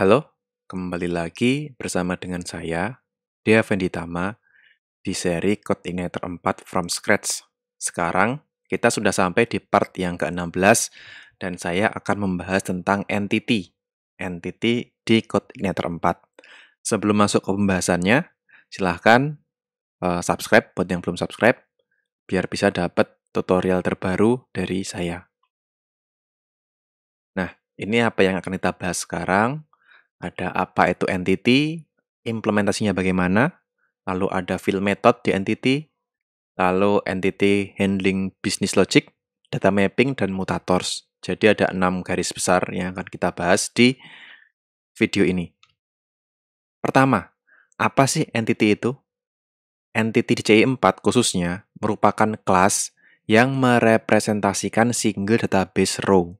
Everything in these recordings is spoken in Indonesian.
Halo, kembali lagi bersama dengan saya, Dea Venditama, di seri Code Igniter 4 From Scratch. Sekarang, kita sudah sampai di part yang ke-16, dan saya akan membahas tentang entity, entity di Code Igniter 4. Sebelum masuk ke pembahasannya, silahkan eh, subscribe buat yang belum subscribe, biar bisa dapat tutorial terbaru dari saya. Nah, ini apa yang akan kita bahas sekarang? Ada apa itu entity, implementasinya bagaimana, lalu ada fill method di entity, lalu entity handling business logic, data mapping, dan mutators. Jadi ada enam garis besar yang akan kita bahas di video ini. Pertama, apa sih entity itu? Entity di CI4 khususnya merupakan kelas yang merepresentasikan single database row.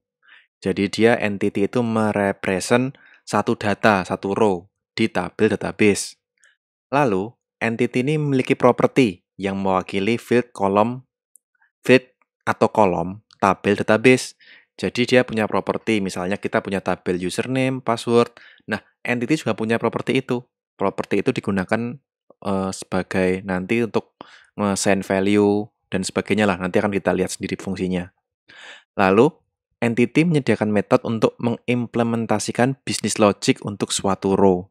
Jadi dia entity itu merepresent satu data, satu row di tabel database. Lalu, entity ini memiliki properti yang mewakili field kolom field atau kolom tabel database. Jadi dia punya properti, misalnya kita punya tabel username, password. Nah, entity juga punya properti itu. Properti itu digunakan uh, sebagai nanti untuk send value dan sebagainya lah. Nanti akan kita lihat sendiri fungsinya. Lalu, entity menyediakan metode untuk mengimplementasikan bisnis logic untuk suatu row.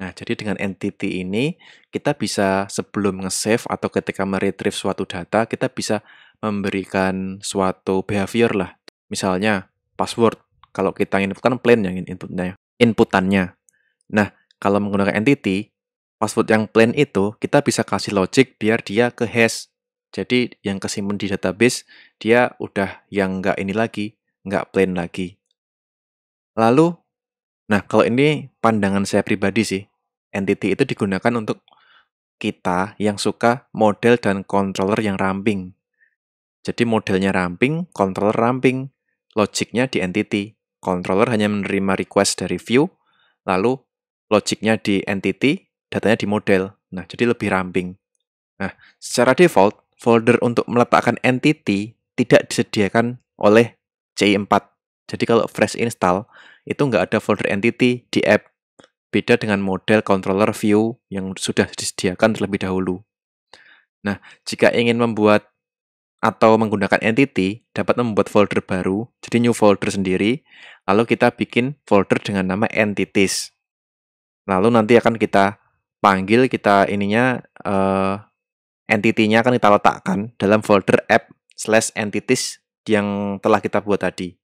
Nah, jadi dengan entity ini, kita bisa sebelum nge-save atau ketika meretrieve suatu data, kita bisa memberikan suatu behavior lah. Misalnya, password. Kalau kita ingin inputkan plain yang inputnya, ya, inputannya. Nah, kalau menggunakan entity, password yang plain itu kita bisa kasih logic biar dia ke hash. Jadi yang kesimpan di database, dia udah yang nggak ini lagi, nggak plain lagi. Lalu, nah kalau ini pandangan saya pribadi sih, entity itu digunakan untuk kita yang suka model dan controller yang ramping. Jadi modelnya ramping, controller ramping, logiknya di entity. Controller hanya menerima request dari view, lalu logiknya di entity, datanya di model. Nah, jadi lebih ramping. Nah, secara default, folder untuk meletakkan entity tidak disediakan oleh CI4. Jadi kalau fresh install itu nggak ada folder entity di app. Beda dengan model controller view yang sudah disediakan terlebih dahulu. Nah, jika ingin membuat atau menggunakan entity dapat membuat folder baru, jadi new folder sendiri, lalu kita bikin folder dengan nama entities. Lalu nanti akan kita panggil kita ininya uh, eh, nya akan kita letakkan dalam folder app slash entities yang telah kita buat tadi.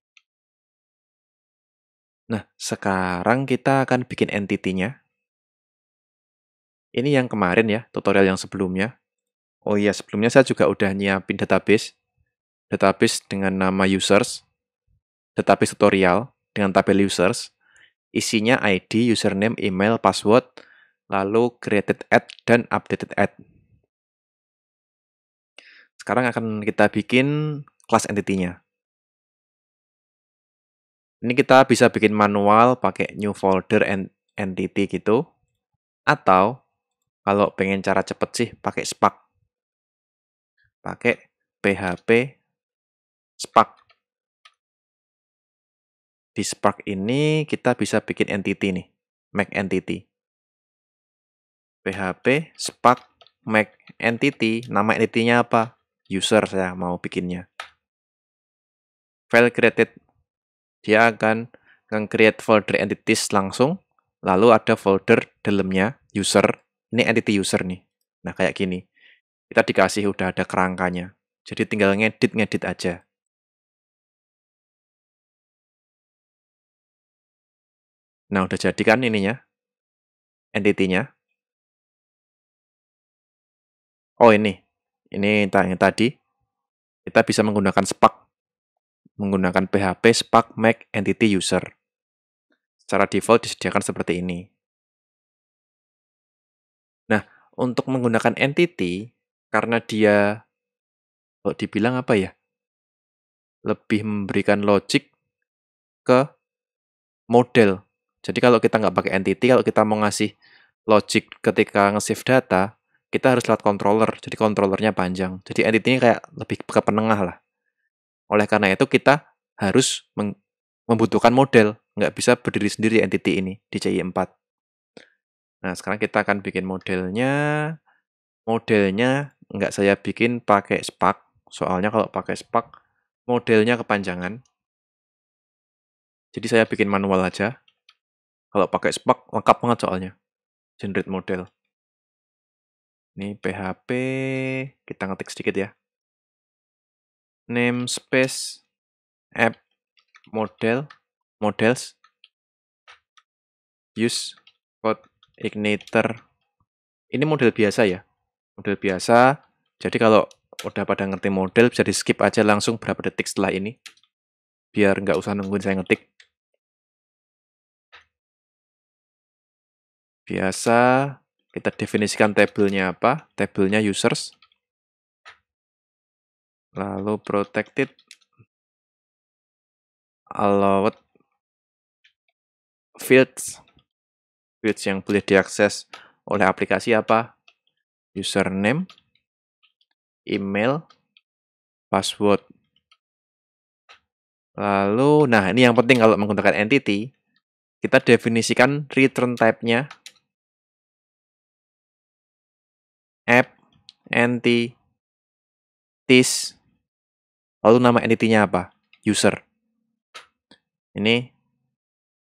Nah, sekarang kita akan bikin entity-nya. Ini yang kemarin ya, tutorial yang sebelumnya. Oh iya, sebelumnya saya juga udah nyiapin database. Database dengan nama users. Database tutorial dengan tabel users. Isinya ID, username, email, password, lalu created at dan updated at. Sekarang akan kita bikin Kelas entity-nya. Ini kita bisa bikin manual pakai new folder and entity gitu. Atau kalau pengen cara cepet sih pakai spark. Pakai PHP spark. Di spark ini kita bisa bikin entity nih, make entity. PHP spark make entity, nama entity-nya apa? User saya mau bikinnya file created dia akan create folder entities langsung lalu ada folder dalamnya user ini entity user nih nah kayak gini kita dikasih udah ada kerangkanya jadi tinggal ngedit ngedit aja nah udah jadi kan ininya entity-nya oh ini ini yang tadi kita bisa menggunakan spark menggunakan PHP Spark Mac Entity User. Secara default disediakan seperti ini. Nah, untuk menggunakan entity, karena dia, kok dibilang apa ya, lebih memberikan logic ke model. Jadi kalau kita nggak pakai entity, kalau kita mau ngasih logic ketika nge-save data, kita harus lewat controller. Jadi controllernya panjang. Jadi entity ini kayak lebih ke penengah lah. Oleh karena itu kita harus membutuhkan model, nggak bisa berdiri sendiri entiti ini di CI4. Nah, sekarang kita akan bikin modelnya. Modelnya nggak saya bikin pakai Spark, soalnya kalau pakai Spark, modelnya kepanjangan. Jadi saya bikin manual aja. Kalau pakai Spark, lengkap banget soalnya. Generate model. Ini PHP, kita ngetik sedikit ya namespace app model models use code igniter ini model biasa ya model biasa jadi kalau udah pada ngerti model bisa di skip aja langsung berapa detik setelah ini biar nggak usah nungguin saya ngetik biasa kita definisikan tabelnya apa tabelnya users lalu protected allowed fields fields yang boleh diakses oleh aplikasi apa username email password lalu nah ini yang penting kalau menggunakan entity kita definisikan return type-nya app entity this Lalu nama entity-nya apa? User. Ini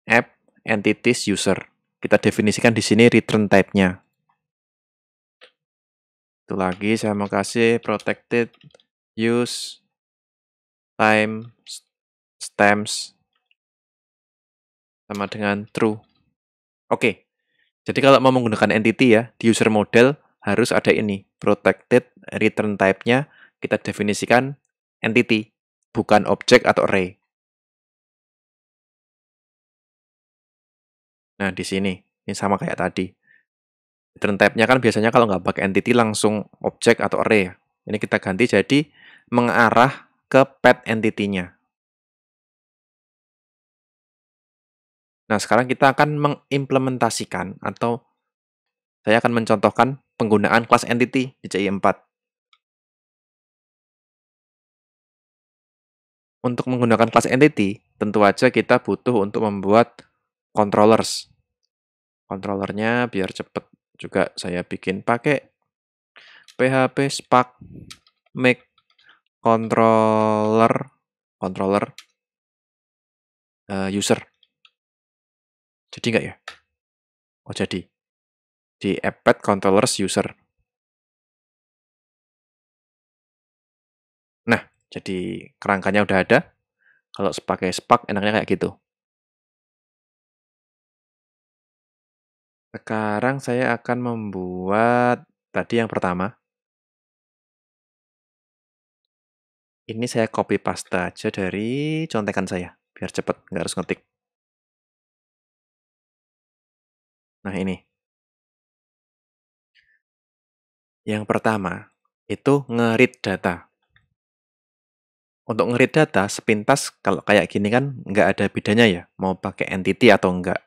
app entities user. Kita definisikan di sini return type-nya. Itu lagi saya mau kasih protected use time stamps sama dengan true. Oke. Okay. Jadi kalau mau menggunakan entity ya, di user model harus ada ini, protected return type-nya kita definisikan entity, bukan objek atau array. Nah, di sini. Ini sama kayak tadi. Return type-nya kan biasanya kalau nggak pakai entity langsung objek atau array. Ya. Ini kita ganti jadi mengarah ke path entity-nya. Nah, sekarang kita akan mengimplementasikan atau saya akan mencontohkan penggunaan kelas entity di CI4. untuk menggunakan kelas entity, tentu aja kita butuh untuk membuat controllers. Controllernya biar cepat juga saya bikin pakai PHP spark make controller controller uh, user. Jadi enggak ya? Oh jadi di app controllers user. Jadi kerangkanya udah ada. Kalau sebagai spark enaknya kayak gitu. Sekarang saya akan membuat tadi yang pertama. Ini saya copy paste aja dari contekan saya, biar cepet nggak harus ngetik. Nah ini. Yang pertama, itu ngerit data untuk ngerit data sepintas kalau kayak gini kan nggak ada bedanya ya mau pakai entity atau nggak?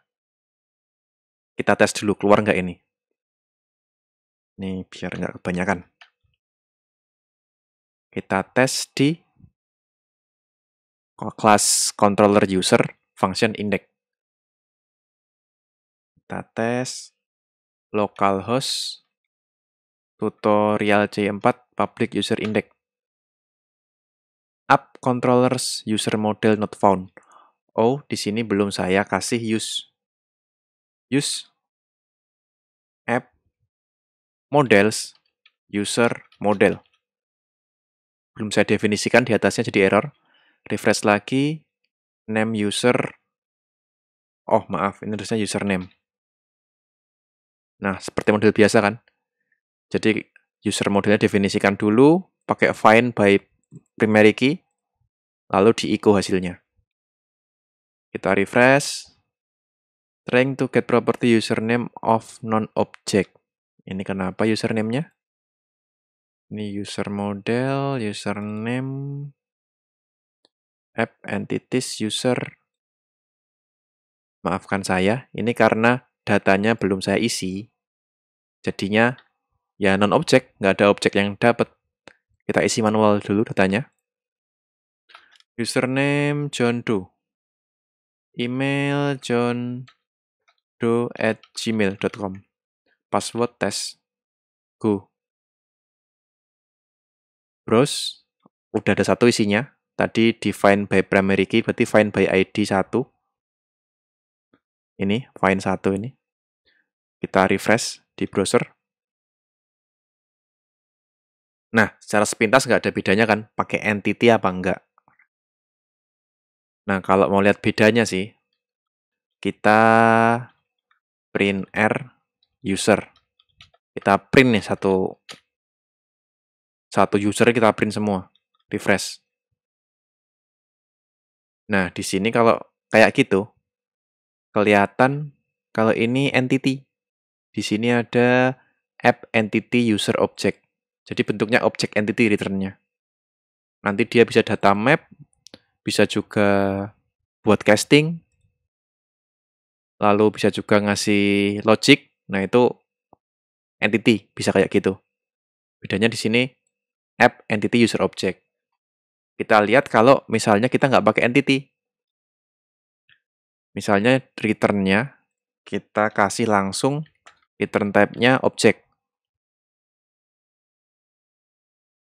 Kita tes dulu keluar nggak ini. Ini biar nggak kebanyakan. Kita tes di class controller user function index. Kita tes localhost tutorial c 4 public user index controllers user model not found. Oh, di sini belum saya kasih use. Use app models user model. Belum saya definisikan di atasnya jadi error. Refresh lagi name user. Oh, maaf, ini harusnya username. Nah, seperti model biasa kan. Jadi user modelnya definisikan dulu pakai find by primary key Lalu di echo hasilnya. Kita refresh. Trying to get property username of non-object. Ini kenapa username-nya? Ini user model, username, app entities, user. Maafkan saya, ini karena datanya belum saya isi. Jadinya ya non-object, nggak ada objek yang dapat. Kita isi manual dulu datanya. Username John Doe. Email John Doe at gmail.com. Password test. Go. Browse. Udah ada satu isinya. Tadi define by primary key, berarti find by ID satu. Ini, find satu ini. Kita refresh di browser. Nah, secara sepintas nggak ada bedanya kan, pakai entity apa enggak. Nah, kalau mau lihat bedanya sih, kita print R user. Kita print nih satu satu user kita print semua. Refresh. Nah, di sini kalau kayak gitu kelihatan kalau ini entity. Di sini ada app entity user object. Jadi bentuknya object entity return-nya. Nanti dia bisa data map bisa juga buat casting, lalu bisa juga ngasih logic. Nah, itu entity bisa kayak gitu. Bedanya di sini app entity user object. Kita lihat kalau misalnya kita nggak pakai entity. Misalnya return-nya kita kasih langsung return type-nya object.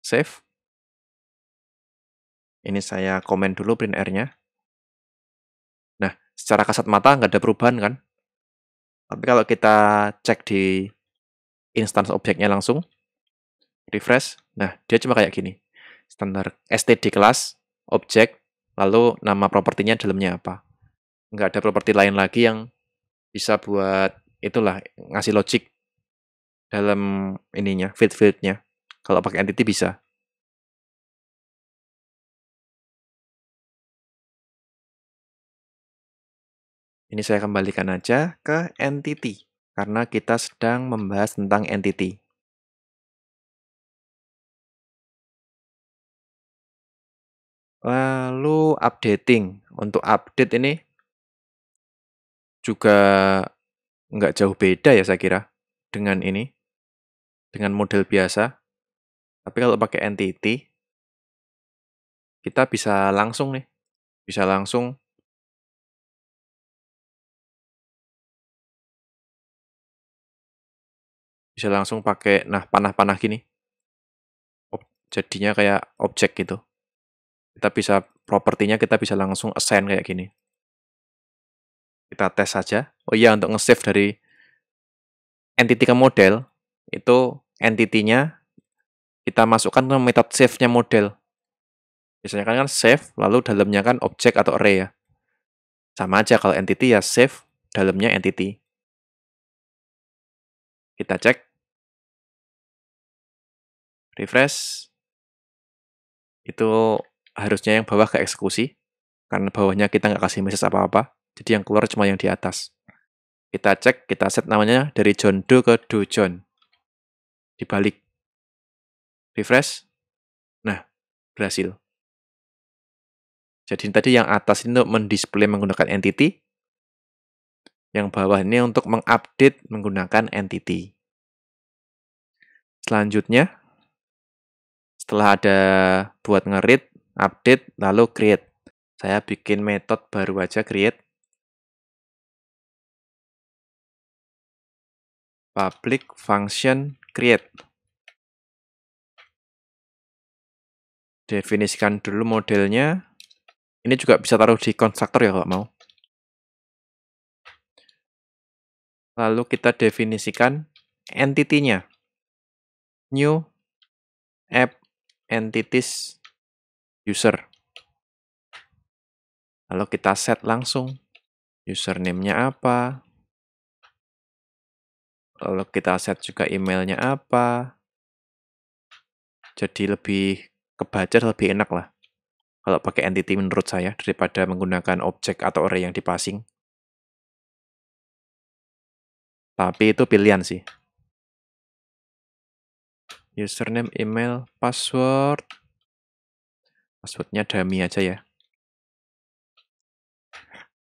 Save. Ini saya komen dulu print r Nah, secara kasat mata nggak ada perubahan kan? Tapi kalau kita cek di instance objeknya langsung, refresh, nah dia cuma kayak gini. Standar std kelas, objek, lalu nama propertinya dalamnya apa. Nggak ada properti lain lagi yang bisa buat itulah ngasih logic dalam ininya, field-fieldnya. Kalau pakai entity bisa. Ini saya kembalikan aja ke entity, karena kita sedang membahas tentang entity. Lalu updating. Untuk update ini juga nggak jauh beda ya saya kira dengan ini, dengan model biasa. Tapi kalau pakai entity, kita bisa langsung nih, bisa langsung bisa langsung pakai nah panah-panah gini jadinya kayak objek gitu kita bisa propertinya kita bisa langsung assign kayak gini kita tes saja oh iya untuk nge-save dari entity ke model itu entity-nya kita masukkan ke metode save-nya model biasanya kan, kan save lalu dalamnya kan objek atau array ya sama aja kalau entity ya save dalamnya entity kita cek refresh itu harusnya yang bawah ke eksekusi karena bawahnya kita nggak kasih message apa-apa jadi yang keluar cuma yang di atas kita cek kita set namanya dari John Doe ke Do John dibalik refresh nah berhasil jadi tadi yang atas ini untuk mendisplay menggunakan entity yang bawah ini untuk mengupdate menggunakan entity selanjutnya setelah ada buat ngerit, update, lalu create. Saya bikin metode baru aja create. Public function create. Definisikan dulu modelnya. Ini juga bisa taruh di konstruktor ya kalau mau. Lalu kita definisikan entity-nya. New app entities user. Lalu kita set langsung username-nya apa. Lalu kita set juga emailnya apa. Jadi lebih kebaca lebih enak lah. Kalau pakai entity menurut saya daripada menggunakan objek atau array yang dipasing. Tapi itu pilihan sih username, email, password. Passwordnya dummy aja ya.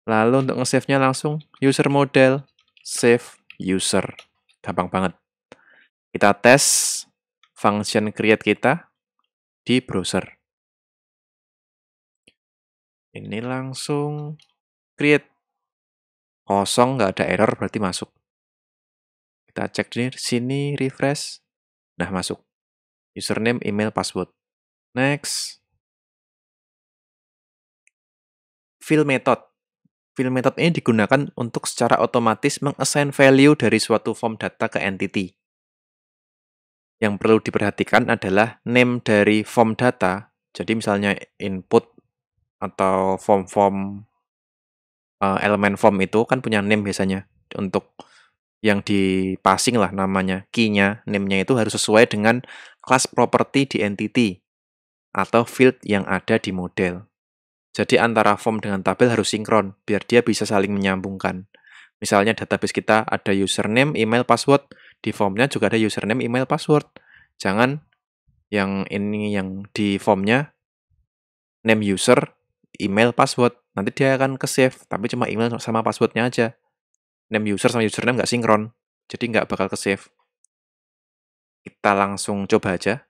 Lalu untuk nge nya langsung user model, save user. Gampang banget. Kita tes function create kita di browser. Ini langsung create. Kosong, nggak ada error, berarti masuk. Kita cek di sini, refresh. Nah, masuk. Username, email, password. Next. Fill method. Fill method ini digunakan untuk secara otomatis mengassign value dari suatu form data ke entity. Yang perlu diperhatikan adalah name dari form data. Jadi misalnya input atau form-form uh, elemen form itu kan punya name biasanya untuk yang di passing lah namanya, key-nya, name-nya itu harus sesuai dengan class property di entity atau field yang ada di model. Jadi antara form dengan tabel harus sinkron biar dia bisa saling menyambungkan. Misalnya database kita ada username, email, password, di formnya juga ada username, email, password. Jangan yang ini yang di formnya name user, email, password. Nanti dia akan ke save, tapi cuma email sama passwordnya aja name user sama username nggak sinkron. Jadi nggak bakal ke-save. Kita langsung coba aja.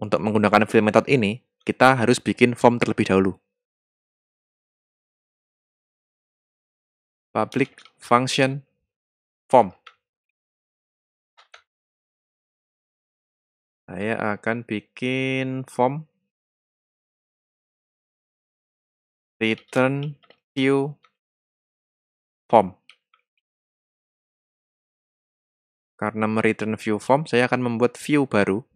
Untuk menggunakan fill method ini, kita harus bikin form terlebih dahulu. Public function form. Saya akan bikin form return view form. karena mereturn view form, saya akan membuat view baru.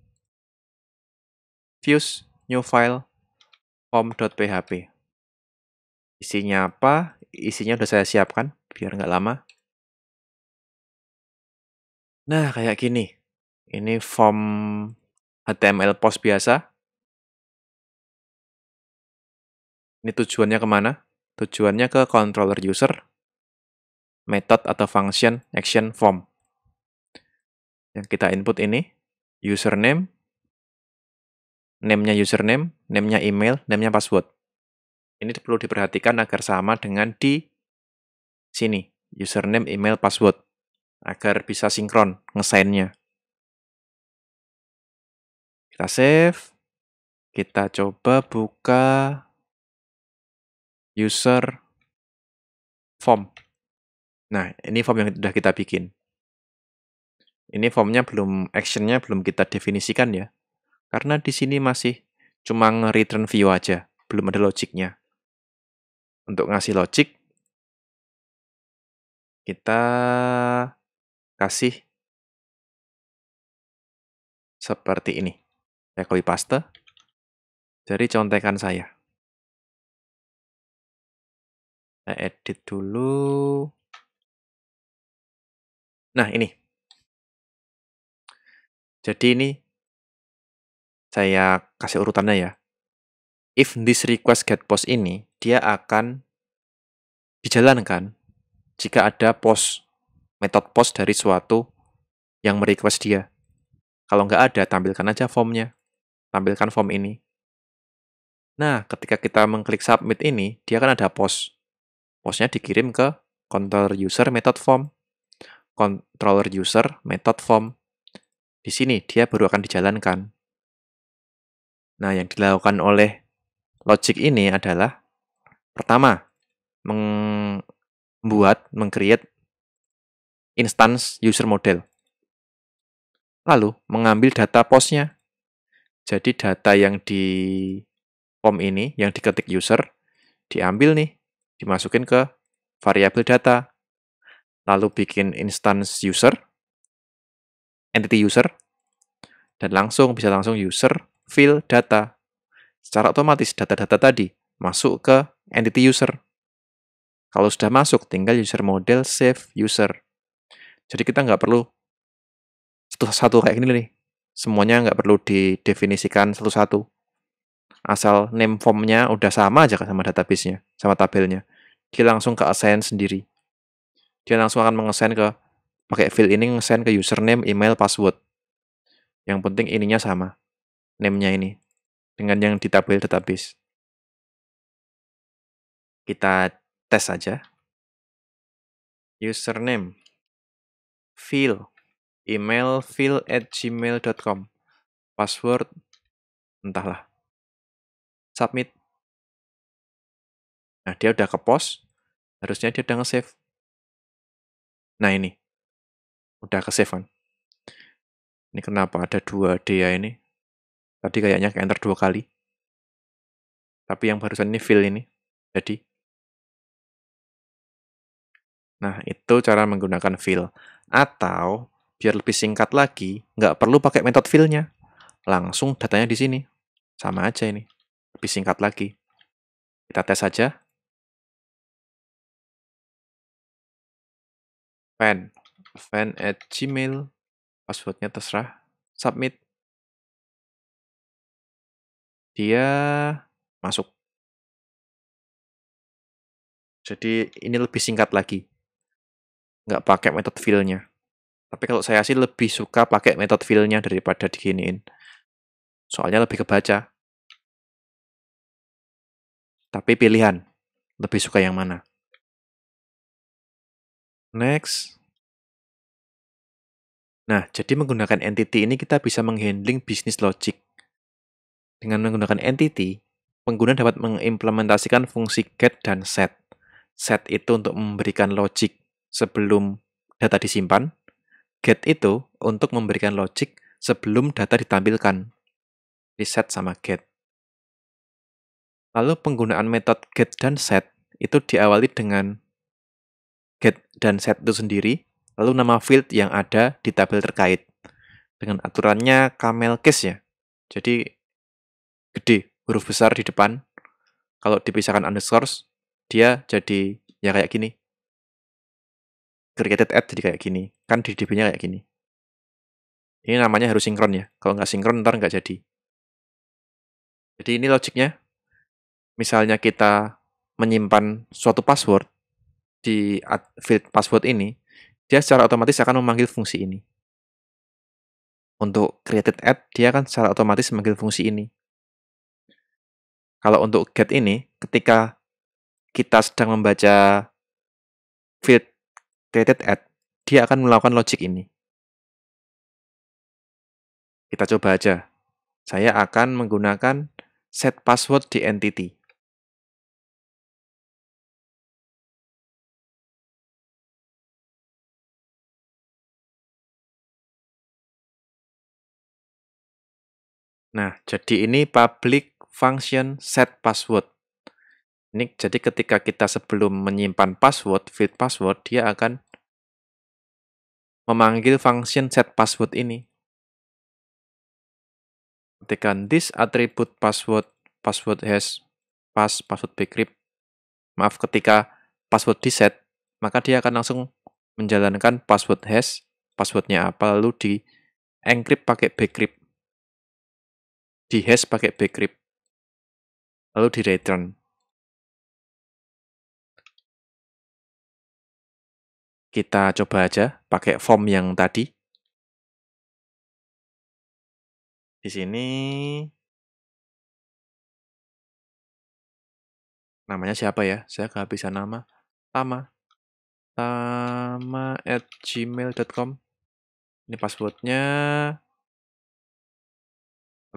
Views new file form.php. Isinya apa? Isinya sudah saya siapkan, biar nggak lama. Nah, kayak gini. Ini form HTML post biasa. Ini tujuannya kemana? Tujuannya ke controller user, method atau function action form yang kita input ini username namenya username, namenya email, namenya password. Ini perlu diperhatikan agar sama dengan di sini, username, email, password, agar bisa sinkron ngesainnya. Kita save, kita coba buka user form. Nah, ini form yang sudah kita bikin. Ini formnya belum, actionnya belum kita definisikan ya. Karena di sini masih cuma return view aja, belum ada logiknya. Untuk ngasih logik, kita kasih seperti ini. Saya copy paste dari contekan saya. Saya edit dulu. Nah, ini. Jadi ini saya kasih urutannya ya. If this request get post ini, dia akan dijalankan jika ada post, metode post dari suatu yang merequest dia. Kalau nggak ada, tampilkan aja formnya. Tampilkan form ini. Nah, ketika kita mengklik submit ini, dia akan ada post. Postnya dikirim ke controller user method form, controller user method form, di sini dia baru akan dijalankan. Nah, yang dilakukan oleh logic ini adalah pertama membuat mengcreate instance user model. Lalu mengambil data posnya. Jadi data yang di form ini yang diketik user diambil nih, dimasukin ke variabel data. Lalu bikin instance user entity user dan langsung bisa langsung user fill data. Secara otomatis data-data tadi masuk ke entity user. Kalau sudah masuk, tinggal user model save user. Jadi kita nggak perlu satu-satu kayak gini nih. Semuanya nggak perlu didefinisikan satu-satu. Asal name formnya udah sama aja sama database-nya, sama tabelnya. Dia langsung ke assign sendiri. Dia langsung akan mengesain ke pakai field ini nge-send ke username, email, password. Yang penting ininya sama, name-nya ini, dengan yang di tabel database. Kita tes saja. Username, field, email, field at gmail.com, password, entahlah. Submit. Nah, dia udah ke post, harusnya dia udah nge-save. Nah, ini udah ke save kan ini kenapa ada dua D ya ini tadi kayaknya ke enter dua kali tapi yang barusan ini fill ini jadi nah itu cara menggunakan fill atau biar lebih singkat lagi nggak perlu pakai metode fillnya langsung datanya di sini sama aja ini lebih singkat lagi kita tes saja pen fan at gmail passwordnya terserah submit dia masuk jadi ini lebih singkat lagi nggak pakai metode fill-nya tapi kalau saya sih lebih suka pakai metode fill-nya daripada diginiin soalnya lebih kebaca tapi pilihan lebih suka yang mana next Nah, jadi menggunakan entity ini kita bisa menghandling bisnis logic. Dengan menggunakan entity, pengguna dapat mengimplementasikan fungsi get dan set. Set itu untuk memberikan logic sebelum data disimpan. Get itu untuk memberikan logic sebelum data ditampilkan. Reset sama get. Lalu penggunaan metode get dan set itu diawali dengan get dan set itu sendiri, lalu nama field yang ada di tabel terkait. Dengan aturannya camel case ya. Jadi gede, huruf besar di depan. Kalau dipisahkan underscore dia jadi ya kayak gini. Created at jadi kayak gini. Kan di DB-nya kayak gini. Ini namanya harus sinkron ya. Kalau nggak sinkron ntar nggak jadi. Jadi ini logiknya. Misalnya kita menyimpan suatu password di field password ini, dia secara otomatis akan memanggil fungsi ini. Untuk created add, dia akan secara otomatis memanggil fungsi ini. Kalau untuk get ini, ketika kita sedang membaca field created add, dia akan melakukan logic ini. Kita coba aja. Saya akan menggunakan set password di entity. Nah, jadi ini public function set password. Ini jadi ketika kita sebelum menyimpan password, field password, dia akan memanggil function set password ini. tekan this attribute password, password has pass, password decrypt. Maaf, ketika password di set, maka dia akan langsung menjalankan password hash, passwordnya apa, lalu di encrypt pakai bcrypt di hash pakai bcrypt lalu di return kita coba aja pakai form yang tadi di sini namanya siapa ya saya kehabisan nama Tama tama at gmail.com ini passwordnya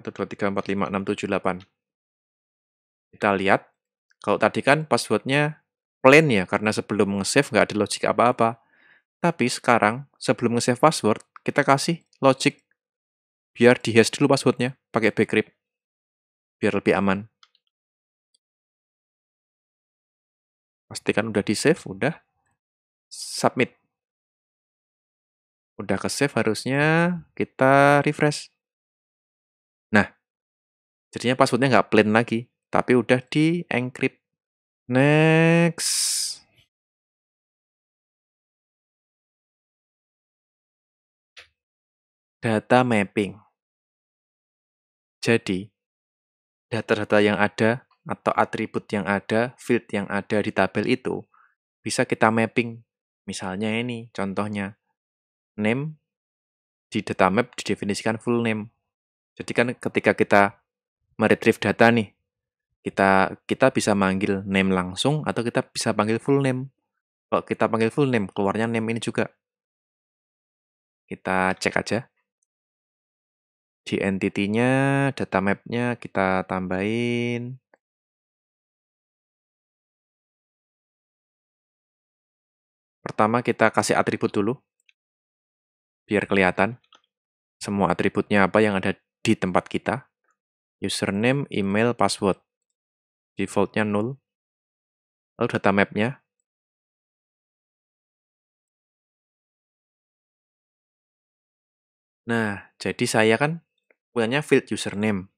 1, 2, 3, 4, 5, 6, 7, 8. Kita lihat. Kalau tadi kan passwordnya plain ya, karena sebelum nge-save nggak ada logic apa-apa. Tapi sekarang, sebelum nge-save password, kita kasih logic. Biar di-hash dulu passwordnya, pakai bcrypt. Biar lebih aman. Pastikan udah di-save, udah. Submit. Udah ke-save harusnya, kita refresh. Jadinya passwordnya nggak plain lagi, tapi udah di encrypt. Next. Data mapping. Jadi, data-data yang ada atau atribut yang ada, field yang ada di tabel itu bisa kita mapping. Misalnya ini contohnya name di data map didefinisikan full name. Jadi kan ketika kita meretrieve data nih. Kita kita bisa manggil name langsung atau kita bisa panggil full name. Kalau kita panggil full name, keluarnya name ini juga. Kita cek aja. Di entity-nya, data map-nya kita tambahin. Pertama kita kasih atribut dulu. Biar kelihatan semua atributnya apa yang ada di tempat kita username, email, password. Defaultnya null. Lalu data mapnya. Nah, jadi saya kan punya field username.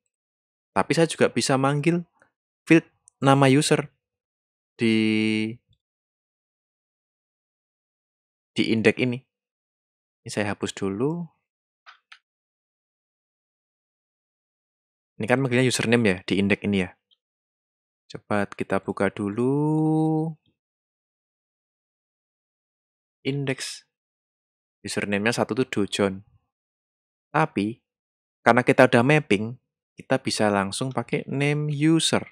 Tapi saya juga bisa manggil field nama user di di indeks ini. Ini saya hapus dulu. Ini kan makanya username ya di indeks ini ya. Cepat kita buka dulu indeks username-nya 17 Dojon. Tapi karena kita udah mapping, kita bisa langsung pakai name user.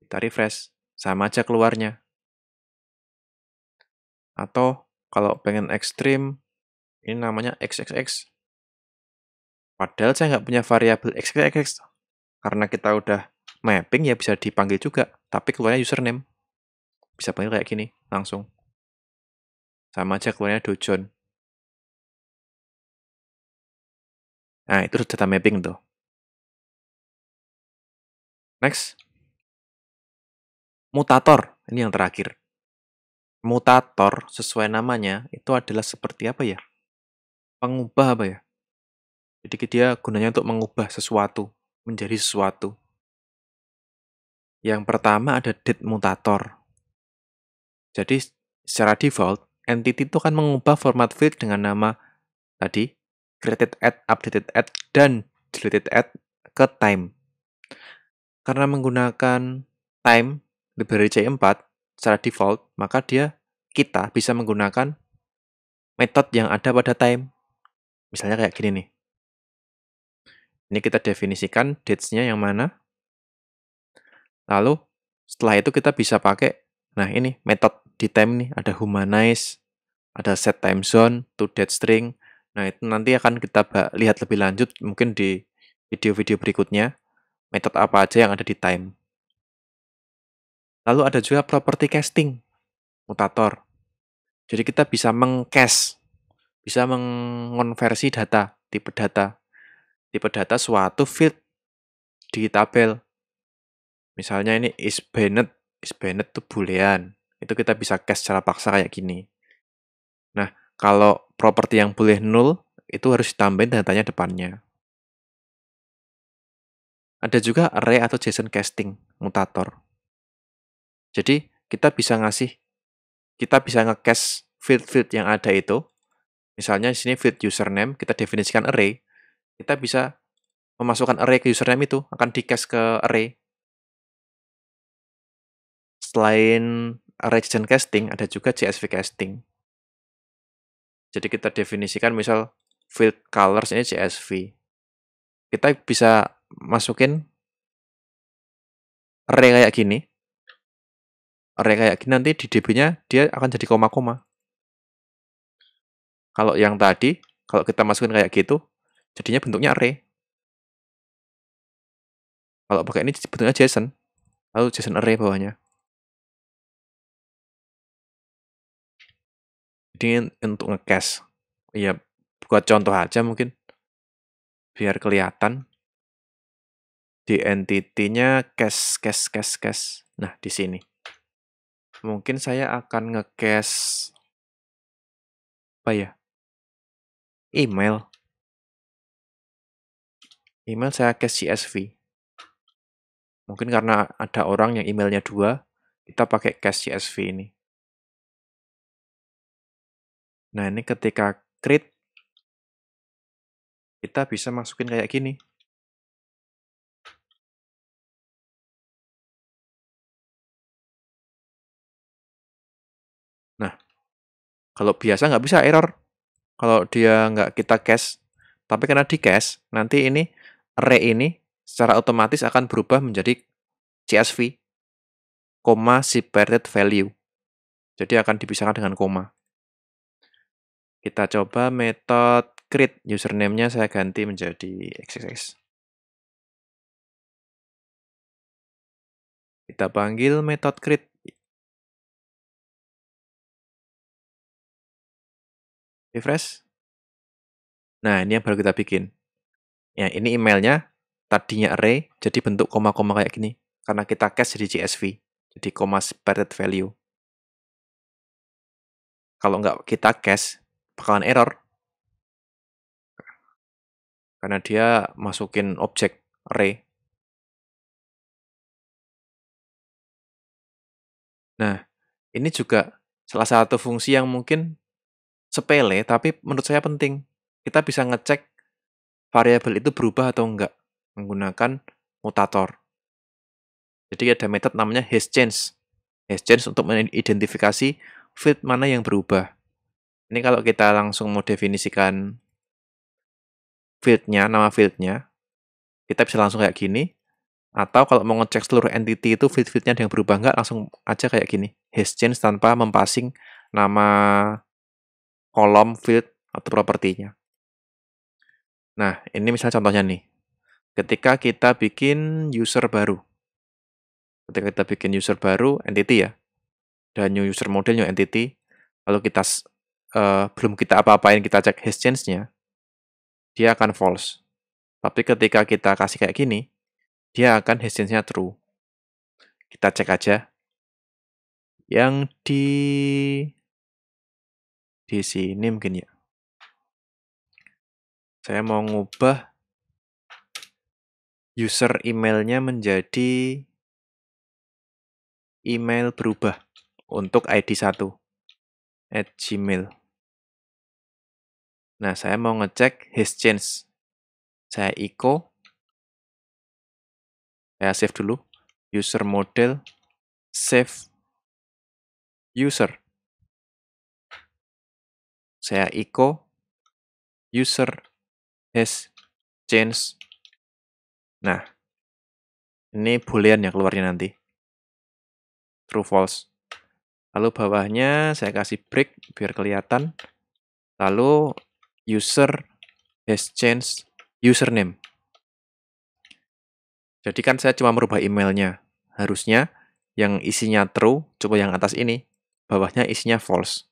Kita refresh, sama aja keluarnya. Atau kalau pengen ekstrim, ini namanya XXX Padahal saya nggak punya variabel x, x. Karena kita udah mapping ya bisa dipanggil juga, tapi keluarnya username. Bisa panggil kayak gini, langsung. Sama aja keluarnya dojon. Nah, itu data mapping tuh. Next. Mutator, ini yang terakhir. Mutator, sesuai namanya, itu adalah seperti apa ya? Pengubah apa ya? Jadi dia gunanya untuk mengubah sesuatu menjadi sesuatu. Yang pertama ada date mutator. Jadi secara default, entity itu akan mengubah format field dengan nama tadi, created at, updated at, dan deleted at ke time. Karena menggunakan time dari C4 secara default, maka dia kita bisa menggunakan metode yang ada pada time. Misalnya kayak gini nih. Ini kita definisikan dates-nya yang mana. Lalu setelah itu kita bisa pakai, nah ini metode di time nih, ada humanize, ada set time zone, to date string. Nah itu nanti akan kita lihat lebih lanjut mungkin di video-video berikutnya, metode apa aja yang ada di time. Lalu ada juga property casting, mutator. Jadi kita bisa mengcast, bisa mengonversi data, tipe data tipe data suatu field di tabel. Misalnya ini is Bennett, is Bennett itu boolean. Itu kita bisa cache secara paksa kayak gini. Nah, kalau properti yang boleh null itu harus ditambahin datanya depannya. Ada juga array atau JSON casting mutator. Jadi kita bisa ngasih, kita bisa nge-cache field-field yang ada itu. Misalnya di sini field username, kita definisikan array kita bisa memasukkan array ke username itu akan di cache ke array. Selain array JSON casting, ada juga CSV casting. Jadi kita definisikan misal field colors ini CSV. Kita bisa masukin array kayak gini. Array kayak gini nanti di DB-nya dia akan jadi koma-koma. Kalau yang tadi, kalau kita masukin kayak gitu, jadinya bentuknya array. Kalau pakai ini bentuknya JSON, lalu JSON array bawahnya. Jadi untuk nge-cache ya buat contoh aja mungkin biar kelihatan di entity-nya cache cache cache cache. Nah, di sini. Mungkin saya akan nge-cache apa ya? Email email saya cache CSV. Mungkin karena ada orang yang emailnya dua, kita pakai cash CSV ini. Nah, ini ketika create, kita bisa masukin kayak gini. Nah, kalau biasa nggak bisa error. Kalau dia nggak kita cache, tapi karena di cache, nanti ini array ini secara otomatis akan berubah menjadi CSV, koma separated value. Jadi akan dipisahkan dengan koma. Kita coba metode create username-nya saya ganti menjadi xxx. Kita panggil metode create refresh. Nah, ini yang baru kita bikin. Ya, ini emailnya tadinya array, jadi bentuk koma-koma kayak gini. Karena kita cache di CSV, jadi koma separated value. Kalau nggak kita cache, bakalan error. Karena dia masukin objek array. Nah, ini juga salah satu fungsi yang mungkin sepele, tapi menurut saya penting. Kita bisa ngecek variabel itu berubah atau enggak menggunakan mutator. Jadi ada metode namanya hash change. Hash change untuk mengidentifikasi field mana yang berubah. Ini kalau kita langsung mau definisikan fieldnya, nama fieldnya, kita bisa langsung kayak gini. Atau kalau mau ngecek seluruh entity itu field-fieldnya ada yang berubah enggak, langsung aja kayak gini. Hash change tanpa mempassing nama kolom field atau propertinya. Nah, ini misalnya contohnya nih. Ketika kita bikin user baru. Ketika kita bikin user baru, entity ya. Dan new user model, new entity. Lalu kita uh, belum kita apa-apain, kita cek has change-nya. Dia akan false. Tapi ketika kita kasih kayak gini, dia akan has change-nya true. Kita cek aja. Yang di di sini mungkin ya. Saya mau ngubah user emailnya menjadi email berubah untuk ID 1 at gmail. Nah, saya mau ngecek his change. Saya echo. Saya save dulu. User model. Save. User. Saya echo. User has changed. Nah, ini boolean yang keluarnya nanti. True false. Lalu bawahnya saya kasih break biar kelihatan. Lalu user has changed username. Jadi kan saya cuma merubah emailnya. Harusnya yang isinya true, coba yang atas ini, bawahnya isinya false.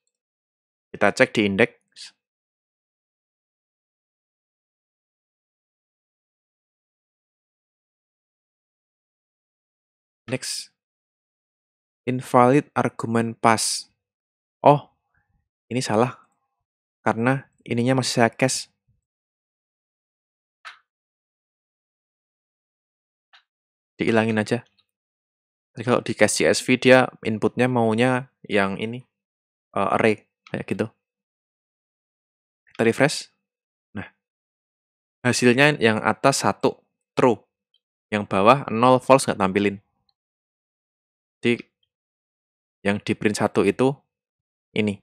Kita cek di index. Next. Invalid argument pass. Oh, ini salah. Karena ininya masih saya cache. Diilangin aja. Jadi kalau di cache CSV dia inputnya maunya yang ini uh, array kayak gitu. Kita refresh. Nah, hasilnya yang atas satu true, yang bawah 0 false nggak tampilin. Jadi yang di print satu itu ini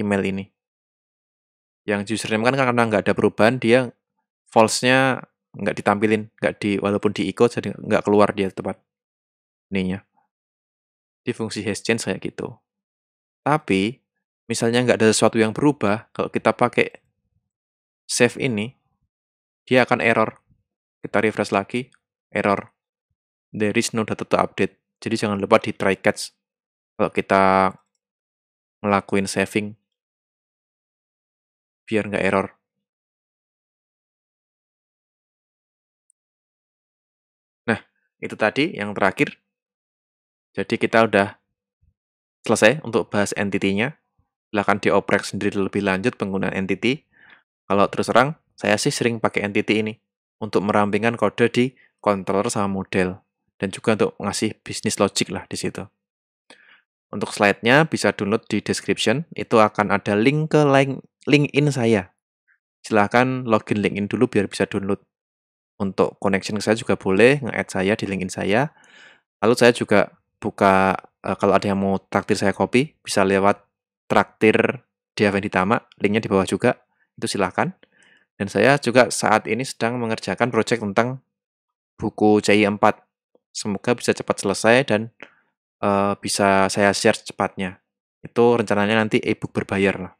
email ini. Yang username kan karena nggak ada perubahan dia false-nya nggak ditampilin, nggak di walaupun di diikut jadi nggak keluar dia tepat ininya. Di fungsi has change kayak gitu. Tapi misalnya nggak ada sesuatu yang berubah, kalau kita pakai save ini, dia akan error. Kita refresh lagi, error. There is no data to update. Jadi jangan lupa di try catch kalau kita ngelakuin saving biar nggak error. Nah, itu tadi yang terakhir. Jadi kita udah selesai untuk bahas entity-nya. Silahkan dioprek sendiri lebih lanjut penggunaan entity. Kalau terus terang, saya sih sering pakai entity ini untuk merampingkan kode di controller sama model dan juga untuk ngasih bisnis logic lah di situ. Untuk slide-nya bisa download di description, itu akan ada link ke link LinkedIn saya. Silahkan login LinkedIn dulu biar bisa download. Untuk connection ke saya juga boleh, nge-add saya di LinkedIn saya. Lalu saya juga buka, eh, kalau ada yang mau traktir saya kopi, bisa lewat traktir di link linknya di bawah juga, itu silahkan. Dan saya juga saat ini sedang mengerjakan proyek tentang buku CI4 Semoga bisa cepat selesai dan uh, bisa saya share secepatnya. Itu rencananya nanti ebook berbayar lah.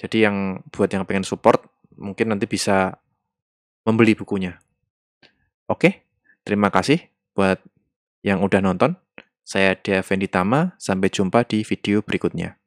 Jadi yang buat yang pengen support mungkin nanti bisa membeli bukunya. Oke, terima kasih buat yang udah nonton. Saya Dia Venditama, Tama, sampai jumpa di video berikutnya.